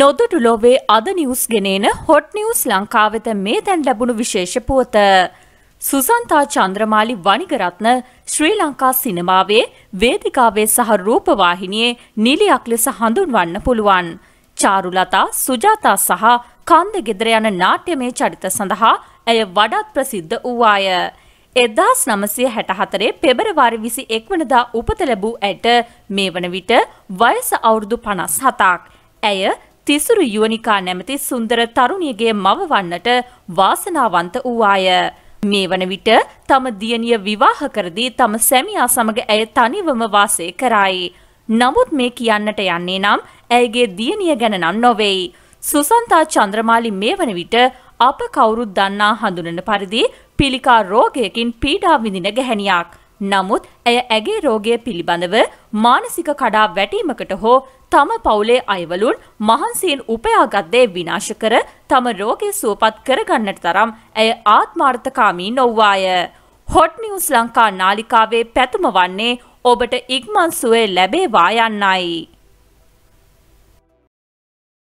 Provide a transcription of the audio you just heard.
නොදොටුලොවේ අද නිවස් ගෙනන හොට් නිවස් ලංකාවෙත මේ තැන් ලැබුණු විශේෂ පුවත. සුසන්තා චන්ද්‍රමාලි වනිගරත්න ශ්‍රී ලංකා සිනමාවේ වේදිකාවේ සහ රූපවාහිනියේ නිලියක් ලෙස හඳුන්වන්න පුළුවන්. චාරුලතා සුජාතා සහ කන්ද ගෙදර යන නාට්‍යමය චරිත සඳහා ඇය වඩාත් ප්‍රසිද්ධ වූවාය. එදදාස් නමසය හැටහතරේ පෙබරවාරි විසි එක්වනදා උපත ලැබූ ඇයට මේ වන විට වයස අවුරුදු පනස් හතාක්. ඇය තිසුරු යුවනිකා නැමති සුන්දර තරුණියගේ මව වන්නට වාසනාවන්ත වූවාය. මේ වන විට තම දියණිය විවාහ කරදී තම සැමියා සමග ඇය තනිවම වාසය කරයි. නමුත් මේ කියන්නට යන්නේ නම් ඇයගේ දියණිය ගැන නම් නොවේයි. සුසන්තා චන්ද්‍රමාලි මේ වන විට අප කවුරුත් දන්නා හඳුනන පරිදි පිළිකා රෝගයකින් පීඩා විඳින ගැහැණියක්. නමුත් ඇය ඇගේ රෝගය පිළිබඳව මානසික කඩා වැටීමකට හෝ තම පවුලේ අයවලුන් මහන්සයෙන් උපයාගත්දේ විනාශ කර තම රෝගය සුවපත් කරගන්නට තරම් ඇය ආත්මාර්ථකාමී නොව්වාය. හොට් නිවස් ලංකා නාලිකාවේ පැතුම වන්නේ ඔබට ඉක්මන් සුවේ ලැබේවා යන්නයි.